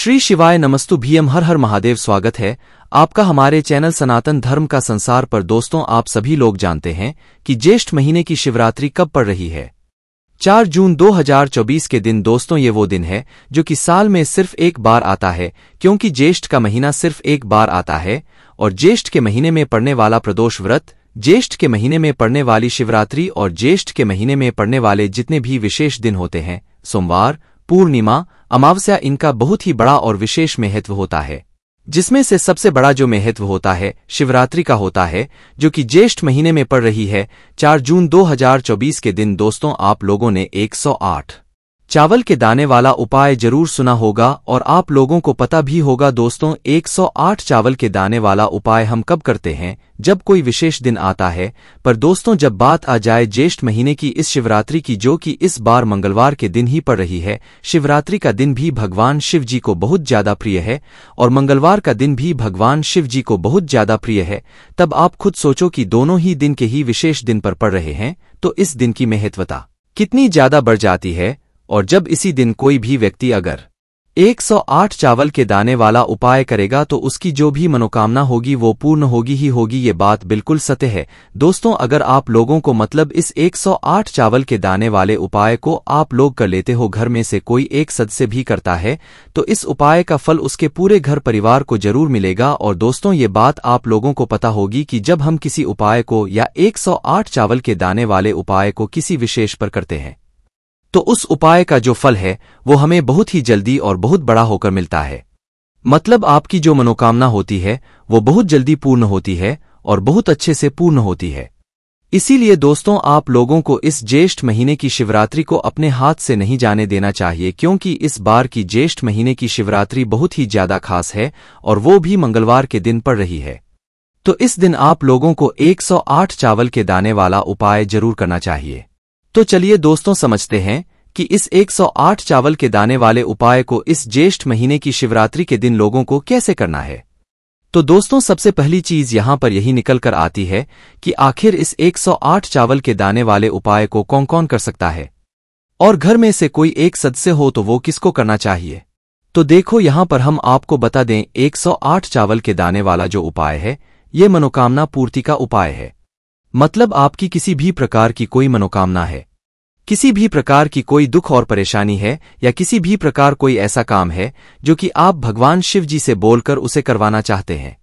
श्री शिवाय नमस्तु भीएम हर हर महादेव स्वागत है आपका हमारे चैनल सनातन धर्म का संसार पर दोस्तों आप सभी लोग जानते हैं कि ज्येष्ठ महीने की शिवरात्रि कब पड़ रही है 4 जून 2024 के दिन दोस्तों ये वो दिन है जो कि साल में सिर्फ एक बार आता है क्योंकि ज्येष्ठ का महीना सिर्फ एक बार आता है और ज्येष्ठ के महीने में पड़ने वाला प्रदोष व्रत ज्येष्ठ के महीने में पड़ने वाली शिवरात्रि और ज्येष्ठ के महीने में पड़ने वाले जितने भी विशेष दिन होते हैं सोमवार पूर्णिमा अमावस्या इनका बहुत ही बड़ा और विशेष महत्व होता है जिसमें से सबसे बड़ा जो महत्व होता है शिवरात्रि का होता है जो कि ज्येष्ठ महीने में पड़ रही है 4 जून 2024 के दिन दोस्तों आप लोगों ने 108 चावल के दाने वाला उपाय जरूर सुना होगा और आप लोगों को पता भी होगा दोस्तों 108 चावल के दाने वाला उपाय हम कब करते हैं जब कोई विशेष दिन आता है पर दोस्तों जब बात आ जाए ज्येष्ठ महीने की इस शिवरात्रि की जो कि इस बार मंगलवार के दिन ही पड़ रही है शिवरात्रि का दिन भी भगवान शिव जी को बहुत ज्यादा प्रिय है और मंगलवार का दिन भी भगवान शिव जी को बहुत ज्यादा प्रिय है तब आप खुद सोचो कि दोनों ही दिन के ही विशेष दिन पर पड़ रहे हैं तो इस दिन की महत्वता कितनी ज्यादा बढ़ जाती है और जब इसी दिन कोई भी व्यक्ति अगर 108 चावल के दाने वाला उपाय करेगा तो उसकी जो भी मनोकामना होगी वो पूर्ण होगी ही होगी ये बात बिल्कुल सत्य है दोस्तों अगर आप लोगों को मतलब इस 108 चावल के दाने वाले उपाय को आप लोग कर लेते हो घर में से कोई एक सदस्य भी करता है तो इस उपाय का फल उसके पूरे घर परिवार को जरूर मिलेगा और दोस्तों ये बात आप लोगों को पता होगी कि जब हम किसी उपाय को या एक चावल के दाने वाले उपाय को किसी विशेष पर करते हैं तो उस उपाय का जो फल है वो हमें बहुत ही जल्दी और बहुत बड़ा होकर मिलता है मतलब आपकी जो मनोकामना होती है वो बहुत जल्दी पूर्ण होती है और बहुत अच्छे से पूर्ण होती है इसीलिए दोस्तों आप लोगों को इस ज्येष्ठ महीने की शिवरात्रि को अपने हाथ से नहीं जाने देना चाहिए क्योंकि इस बार की ज्येष्ठ महीने की शिवरात्रि बहुत ही ज्यादा खास है और वो भी मंगलवार के दिन पड़ रही है तो इस दिन आप लोगों को 108 चावल के दाने वाला उपाय जरूर करना चाहिए तो चलिए दोस्तों समझते हैं कि इस 108 चावल के दाने वाले उपाय को इस ज्येष्ठ महीने की शिवरात्रि के दिन लोगों को कैसे करना है तो दोस्तों सबसे पहली चीज यहां पर यही निकल कर आती है कि आखिर इस 108 चावल के दाने वाले उपाय को कौन कौन कर सकता है और घर में से कोई एक सदस्य हो तो वो किसको करना चाहिए तो देखो यहां पर हम आपको बता दें 108 चावल के दाने वाला जो उपाय है ये मनोकामना पूर्ति का उपाय है मतलब आपकी किसी भी प्रकार की कोई मनोकामना है किसी भी प्रकार की कोई दुख और परेशानी है या किसी भी प्रकार कोई ऐसा काम है जो कि आप भगवान शिव जी से बोलकर उसे करवाना चाहते हैं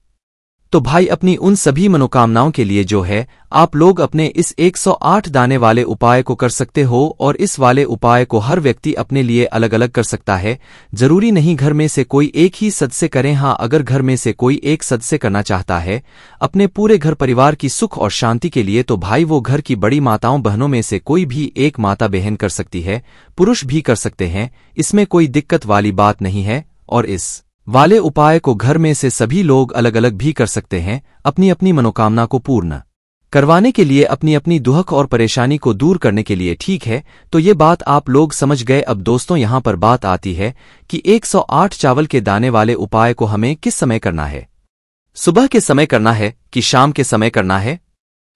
तो भाई अपनी उन सभी मनोकामनाओं के लिए जो है आप लोग अपने इस 108 दाने वाले उपाय को कर सकते हो और इस वाले उपाय को हर व्यक्ति अपने लिए अलग अलग कर सकता है जरूरी नहीं घर में से कोई एक ही सदस्य करें हाँ अगर घर में से कोई एक सदस्य करना चाहता है अपने पूरे घर परिवार की सुख और शांति के लिए तो भाई वो घर की बड़ी माताओं बहनों में से कोई भी एक माता बहन कर सकती है पुरुष भी कर सकते हैं इसमें कोई दिक्कत वाली बात नहीं है और इस वाले उपाय को घर में से सभी लोग अलग अलग भी कर सकते हैं अपनी अपनी मनोकामना को पूर्ण करवाने के लिए अपनी अपनी दुहक और परेशानी को दूर करने के लिए ठीक है तो ये बात आप लोग समझ गए अब दोस्तों यहाँ पर बात आती है कि 108 चावल के दाने वाले उपाय को हमें किस समय करना है सुबह के समय करना है कि शाम के समय करना है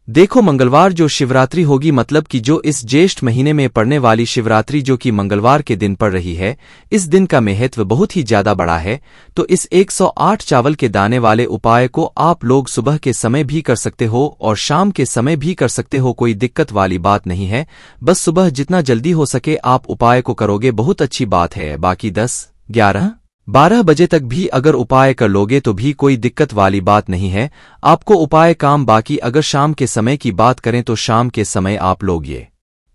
देखो मंगलवार जो शिवरात्रि होगी मतलब कि जो इस ज्येष्ठ महीने में पड़ने वाली शिवरात्रि जो कि मंगलवार के दिन पड़ रही है इस दिन का महत्व बहुत ही ज्यादा बड़ा है तो इस 108 चावल के दाने वाले उपाय को आप लोग सुबह के समय भी कर सकते हो और शाम के समय भी कर सकते हो कोई दिक्कत वाली बात नहीं है बस सुबह जितना जल्दी हो सके आप उपाय को करोगे बहुत अच्छी बात है बाकी दस ग्यारह बारह बजे तक भी अगर उपाय कर लोगे तो भी कोई दिक्कत वाली बात नहीं है आपको उपाय काम बाकी अगर शाम के समय की बात करें तो शाम के समय आप लोग ये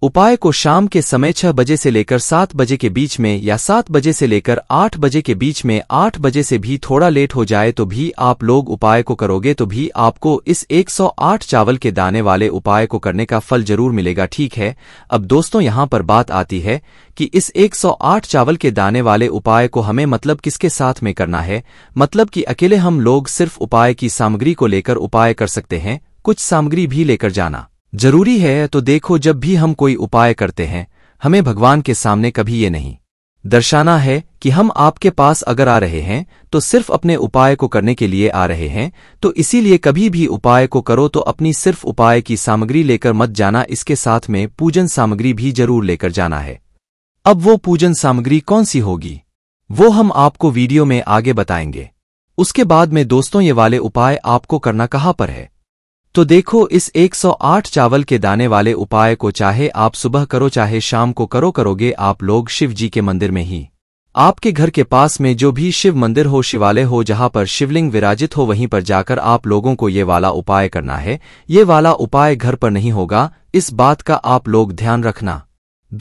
उपाय को शाम के समय छह बजे से लेकर सात बजे के बीच में या सात बजे से लेकर आठ बजे के बीच में आठ बजे से भी थोड़ा लेट हो जाए तो भी आप लोग उपाय को करोगे तो भी आपको इस 108 चावल के दाने वाले उपाय को करने का फल जरूर मिलेगा ठीक है अब दोस्तों यहाँ पर बात आती है कि इस 108 चावल के दाने वाले उपाय को हमें मतलब किसके साथ में करना है मतलब कि अकेले हम लोग सिर्फ उपाय की सामग्री को लेकर उपाय कर सकते हैं कुछ सामग्री भी लेकर जाना जरूरी है तो देखो जब भी हम कोई उपाय करते हैं हमें भगवान के सामने कभी ये नहीं दर्शाना है कि हम आपके पास अगर आ रहे हैं तो सिर्फ अपने उपाय को करने के लिए आ रहे हैं तो इसीलिए कभी भी उपाय को करो तो अपनी सिर्फ उपाय की सामग्री लेकर मत जाना इसके साथ में पूजन सामग्री भी जरूर लेकर जाना है अब वो पूजन सामग्री कौन सी होगी वो हम आपको वीडियो में आगे बताएंगे उसके बाद में दोस्तों ये वाले उपाय आपको करना कहाँ पर है तो देखो इस 108 चावल के दाने वाले उपाय को चाहे आप सुबह करो चाहे शाम को करो करोगे आप लोग शिव जी के मंदिर में ही आपके घर के पास में जो भी शिव मंदिर हो शिवालय हो जहां पर शिवलिंग विराजित हो वहीं पर जाकर आप लोगों को ये वाला उपाय करना है ये वाला उपाय घर पर नहीं होगा इस बात का आप लोग ध्यान रखना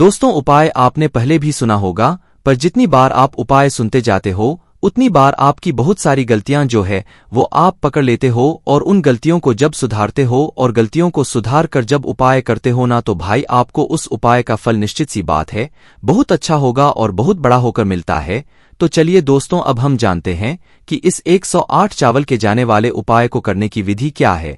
दोस्तों उपाय आपने पहले भी सुना होगा पर जितनी बार आप उपाय सुनते जाते हो उतनी बार आपकी बहुत सारी गलतियां जो है वो आप पकड़ लेते हो और उन गलतियों को जब सुधारते हो और गलतियों को सुधार कर जब उपाय करते हो ना तो भाई आपको उस उपाय का फल निश्चित सी बात है बहुत अच्छा होगा और बहुत बड़ा होकर मिलता है तो चलिए दोस्तों अब हम जानते हैं कि इस 108 चावल के जाने वाले उपाय को करने की विधि क्या है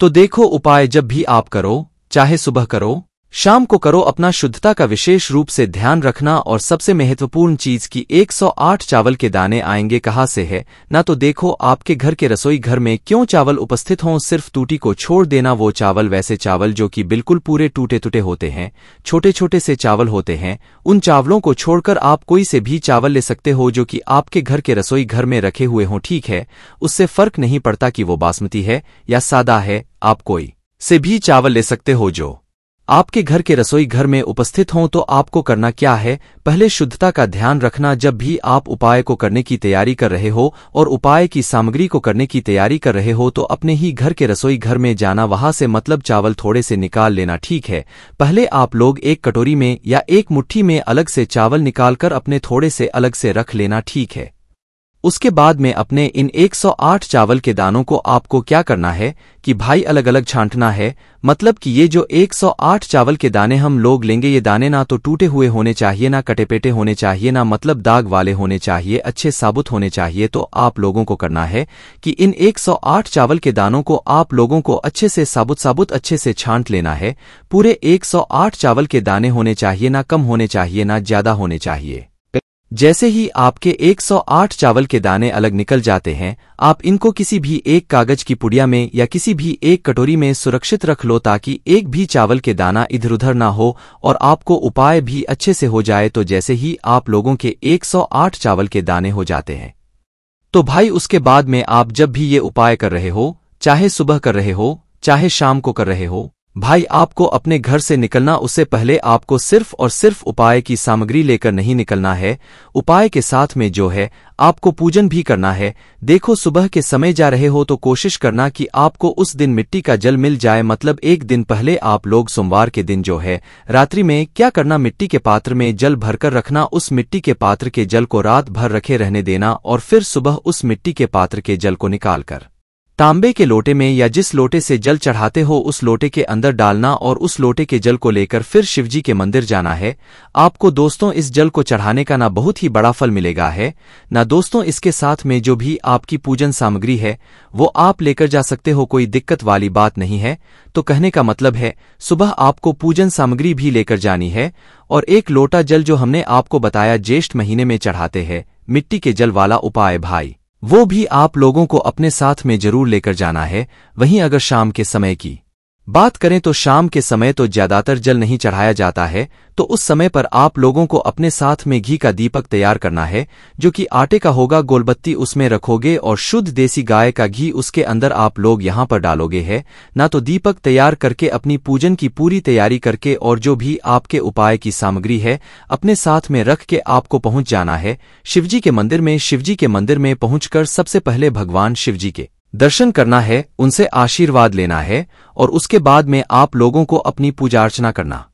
तो देखो उपाय जब भी आप करो चाहे सुबह करो शाम को करो अपना शुद्धता का विशेष रूप से ध्यान रखना और सबसे महत्वपूर्ण चीज की 108 चावल के दाने आएंगे कहाँ से है ना तो देखो आपके घर के रसोई घर में क्यों चावल उपस्थित हों सिर्फ टूटी को छोड़ देना वो चावल वैसे चावल जो कि बिल्कुल पूरे टूटे टूटे होते हैं छोटे छोटे से चावल होते हैं उन चावलों को छोड़कर आप कोई से भी चावल ले सकते हो जो कि आपके घर के रसोई घर में रखे हुए हों ठीक है उससे फर्क नहीं पड़ता कि वो बासमती है या सादा है आप कोई से भी चावल ले सकते हो जो आपके घर के रसोई घर में उपस्थित हों तो आपको करना क्या है पहले शुद्धता का ध्यान रखना जब भी आप उपाय को करने की तैयारी कर रहे हो और उपाय की सामग्री को करने की तैयारी कर रहे हो तो अपने ही घर के रसोई घर में जाना वहां से मतलब चावल थोड़े से निकाल लेना ठीक है पहले आप लोग एक कटोरी में या एक मुठ्ठी में अलग से चावल निकालकर अपने थोड़े से अलग से रख लेना ठीक है उसके बाद में अपने इन 108 चावल के दानों को आपको क्या करना है कि भाई अलग अलग छांटना है मतलब कि ये जो 108 चावल के दाने हम लोग लेंगे ये दाने ना तो टूटे हुए होने चाहिए ना कटेपेटे होने चाहिए ना मतलब दाग वाले होने चाहिए अच्छे साबुत होने चाहिए तो आप लोगों को करना है कि इन 108 चावल के दानों को आप लोगों को अच्छे से साबुत साबुत अच्छे से छांट लेना है पूरे एक चावल के दाने होने चाहिए ना कम होने चाहिए ना ज्यादा होने चाहिए जैसे ही आपके 108 चावल के दाने अलग निकल जाते हैं आप इनको किसी भी एक कागज की पुड़िया में या किसी भी एक कटोरी में सुरक्षित रख लो ताकि एक भी चावल के दाना इधर उधर ना हो और आपको उपाय भी अच्छे से हो जाए तो जैसे ही आप लोगों के 108 चावल के दाने हो जाते हैं तो भाई उसके बाद में आप जब भी ये उपाय कर रहे हो चाहे सुबह कर रहे हो चाहे शाम को कर रहे हो भाई आपको अपने घर से निकलना उससे पहले आपको सिर्फ और सिर्फ उपाय की सामग्री लेकर नहीं निकलना है उपाय के साथ में जो है आपको पूजन भी करना है देखो सुबह के समय जा रहे हो तो कोशिश करना कि आपको उस दिन मिट्टी का जल मिल जाए मतलब एक दिन पहले आप लोग सोमवार के दिन जो है रात्रि में क्या करना मिट्टी के पात्र में जल भरकर रखना उस मिट्टी के पात्र के जल को रात भर रखे रहने देना और फिर सुबह उस मिट्टी के पात्र के जल को निकालकर तांबे के लोटे में या जिस लोटे से जल चढ़ाते हो उस लोटे के अंदर डालना और उस लोटे के जल को लेकर फिर शिवजी के मंदिर जाना है आपको दोस्तों इस जल को चढ़ाने का ना बहुत ही बड़ा फल मिलेगा है ना दोस्तों इसके साथ में जो भी आपकी पूजन सामग्री है वो आप लेकर जा सकते हो कोई दिक्कत वाली बात नहीं है तो कहने का मतलब है सुबह आपको पूजन सामग्री भी लेकर जानी है और एक लोटा जल जो हमने आपको बताया ज्येष्ठ महीने में चढ़ाते हैं मिट्टी के जल वाला उपाय भाई वो भी आप लोगों को अपने साथ में जरूर लेकर जाना है वहीं अगर शाम के समय की बात करें तो शाम के समय तो ज्यादातर जल नहीं चढ़ाया जाता है तो उस समय पर आप लोगों को अपने साथ में घी का दीपक तैयार करना है जो कि आटे का होगा गोलबत्ती उसमें रखोगे और शुद्ध देसी गाय का घी उसके अंदर आप लोग यहाँ पर डालोगे है ना तो दीपक तैयार करके अपनी पूजन की पूरी तैयारी करके और जो भी आपके उपाय की सामग्री है अपने साथ में रख के आपको पहुँच जाना है शिवजी के मंदिर में शिवजी के मंदिर में पहुंचकर सबसे पहले भगवान शिवजी के दर्शन करना है उनसे आशीर्वाद लेना है और उसके बाद में आप लोगों को अपनी पूजा अर्चना करना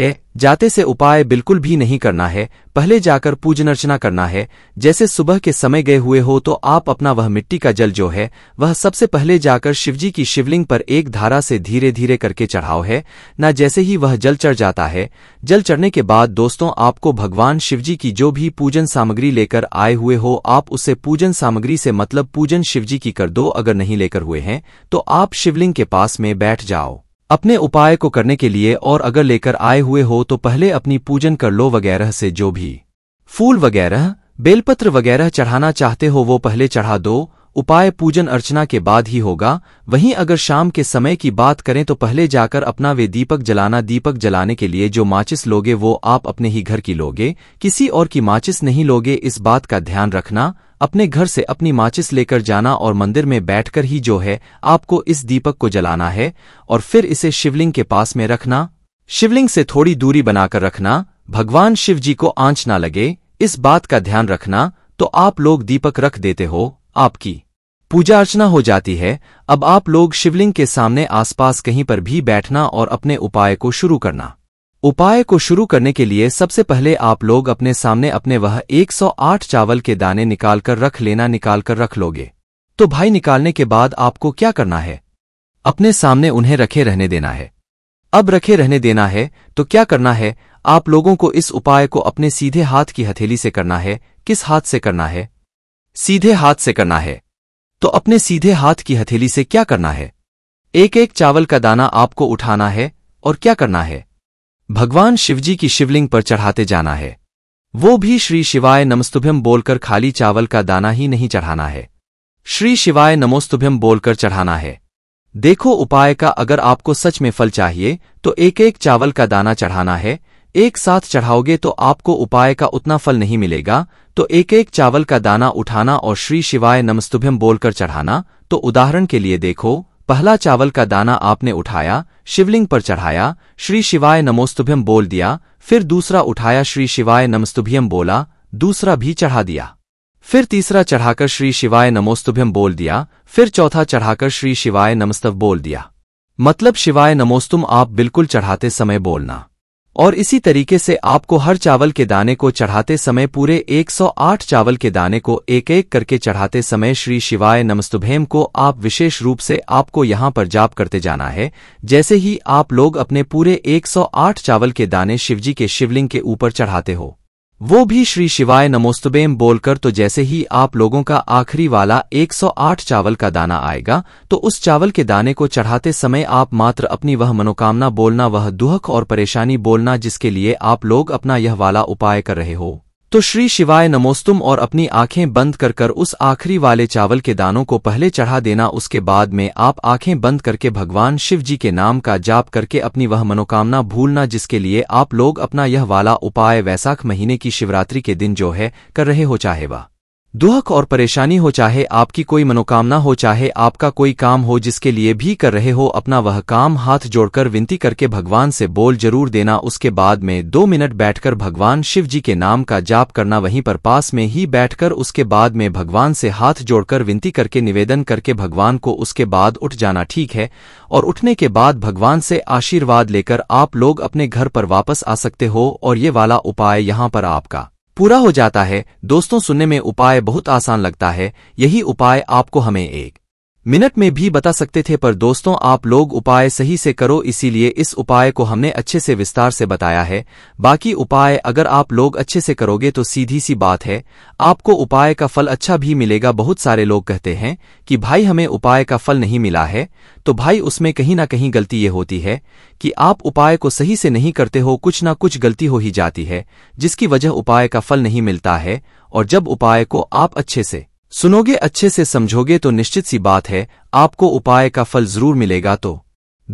ए जाते से उपाय बिल्कुल भी नहीं करना है पहले जाकर पूजन अर्चना करना है जैसे सुबह के समय गए हुए हो तो आप अपना वह मिट्टी का जल जो है वह सबसे पहले जाकर शिवजी की शिवलिंग पर एक धारा से धीरे धीरे करके चढ़ाओ है न जैसे ही वह जल चढ़ जाता है जल चढ़ने के बाद दोस्तों आपको भगवान शिवजी की जो भी पूजन सामग्री लेकर आए हुए हो आप उसे पूजन सामग्री से मतलब पूजन शिवजी की कर दो अगर नहीं लेकर हुए हैं तो आप शिवलिंग के पास में बैठ जाओ अपने उपाय को करने के लिए और अगर लेकर आए हुए हो तो पहले अपनी पूजन कर लो वगैरह से जो भी फूल वगैरह बेलपत्र वगैरह चढ़ाना चाहते हो वो पहले चढ़ा दो उपाय पूजन अर्चना के बाद ही होगा वहीं अगर शाम के समय की बात करें तो पहले जाकर अपना वे दीपक जलाना दीपक जलाने के लिए जो माचिस लोगे वो आप अपने ही घर की लोगे किसी और की माचिस नहीं लोगे इस बात का ध्यान रखना अपने घर से अपनी माचिस लेकर जाना और मंदिर में बैठकर ही जो है आपको इस दीपक को जलाना है और फिर इसे शिवलिंग के पास में रखना शिवलिंग से थोड़ी दूरी बनाकर रखना भगवान शिव जी को आंच ना लगे इस बात का ध्यान रखना तो आप लोग दीपक रख देते हो आपकी पूजा अर्चना हो जाती है अब आप लोग शिवलिंग के सामने आसपास कहीं पर भी बैठना और अपने उपाय को शुरू करना उपाय को शुरू करने के लिए सबसे पहले आप लोग अपने सामने अपने वह 108 चावल के दाने निकालकर रख लेना निकालकर रख लोगे तो भाई निकालने के बाद आपको क्या करना है अपने सामने उन्हें रखे रहने देना है अब रखे रहने देना है तो क्या करना है आप लोगों को इस उपाय को अपने सीधे हाथ की हथेली से करना है किस हाथ से करना है सीधे हाथ से करना है तो अपने सीधे हाथ की हथेली से क्या करना है एक एक चावल का दाना आपको उठाना है और क्या करना है भगवान शिवजी की शिवलिंग पर चढ़ाते जाना है वो भी श्री शिवाय नमस्तुभ्यम बोलकर खाली चावल का दाना ही नहीं चढ़ाना है श्री शिवाय नमोस्तुभ्यम बोलकर चढ़ाना है देखो उपाय का अगर आपको सच में फल चाहिए तो एक एक चावल का दाना चढ़ाना है एक साथ चढ़ाओगे तो आपको उपाय का उतना फल नहीं मिलेगा तो एक एक चावल का दाना उठाना और श्री शिवाय नमस्तुभ्यम बोलकर चढ़ाना तो उदाहरण के लिए देखो पहला चावल का दाना आपने उठाया शिवलिंग पर चढ़ाया श्री शिवाय नमोस्तुभ्यम बोल दिया फिर दूसरा उठाया श्री शिवाय नमस्तुभ्यम बोला दूसरा भी चढ़ा दिया फिर तीसरा चढ़ाकर श्री शिवाय नमोस्तुभ्यम बोल दिया फिर चौथा चढ़ाकर श्री शिवाय नमस्तव बोल दिया मतलब शिवाय नमोस्तुम आप बिल्कुल चढ़ाते समय बोलना और इसी तरीके से आपको हर चावल के दाने को चढ़ाते समय पूरे 108 चावल के दाने को एक एक करके चढ़ाते समय श्री शिवाय नमस्तुभेम को आप विशेष रूप से आपको यहाँ पर जाप करते जाना है जैसे ही आप लोग अपने पूरे 108 चावल के दाने शिवजी के शिवलिंग के ऊपर चढ़ाते हो वो भी श्री शिवाय नमोस्तुबेम बोलकर तो जैसे ही आप लोगों का आखिरी वाला 108 चावल का दाना आएगा तो उस चावल के दाने को चढ़ाते समय आप मात्र अपनी वह मनोकामना बोलना वह दुहक और परेशानी बोलना जिसके लिए आप लोग अपना यह वाला उपाय कर रहे हो तो श्री शिवाय नमोस्तुम और अपनी आंखें बंद कर कर उस आखिरी वाले चावल के दानों को पहले चढ़ा देना उसके बाद में आप आंखें बंद करके भगवान शिव जी के नाम का जाप करके अपनी वह मनोकामना भूलना जिसके लिए आप लोग अपना यह वाला उपाय वैसाख महीने की शिवरात्रि के दिन जो है कर रहे हो चाहे वह दुहक और परेशानी हो चाहे आपकी कोई मनोकामना हो चाहे आपका कोई काम हो जिसके लिए भी कर रहे हो अपना वह काम हाथ जोड़कर विनती करके भगवान से बोल जरूर देना उसके बाद में दो मिनट बैठकर भगवान शिव जी के नाम का जाप करना वहीं पर पास में ही बैठकर उसके बाद में भगवान से हाथ जोड़कर विनती करके निवेदन करके भगवान को उसके बाद उठ जाना ठीक है और उठने के बाद भगवान से आशीर्वाद लेकर आप लोग अपने घर पर वापस आ सकते हो और ये वाला उपाय यहाँ पर आपका पूरा हो जाता है दोस्तों सुनने में उपाय बहुत आसान लगता है यही उपाय आपको हमें एक मिनट में भी बता सकते थे पर दोस्तों आप लोग उपाय सही से करो इसीलिए इस उपाय को हमने अच्छे से विस्तार से बताया है बाकी उपाय अगर आप लोग अच्छे से करोगे तो सीधी सी बात है आपको उपाय का फल अच्छा भी मिलेगा बहुत सारे लोग कहते हैं कि भाई हमें उपाय का फल नहीं मिला है तो भाई उसमें कहीं ना कहीं गलती ये होती है कि आप उपाय को सही से नहीं करते हो कुछ ना कुछ गलती हो ही जाती है जिसकी वजह उपाय का फल नहीं मिलता है और जब उपाय को आप अच्छे से सुनोगे अच्छे से समझोगे तो निश्चित सी बात है आपको उपाय का फल जरूर मिलेगा तो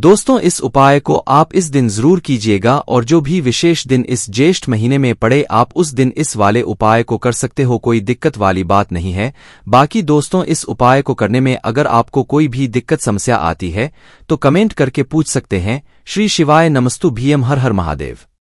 दोस्तों इस उपाय को आप इस दिन जरूर कीजिएगा और जो भी विशेष दिन इस ज्येष्ठ महीने में पड़े आप उस दिन इस वाले उपाय को कर सकते हो कोई दिक्कत वाली बात नहीं है बाकी दोस्तों इस उपाय को करने में अगर आपको कोई भी दिक्कत समस्या आती है तो कमेंट करके पूछ सकते हैं श्री शिवाय नमस्तु भीएम हर हर महादेव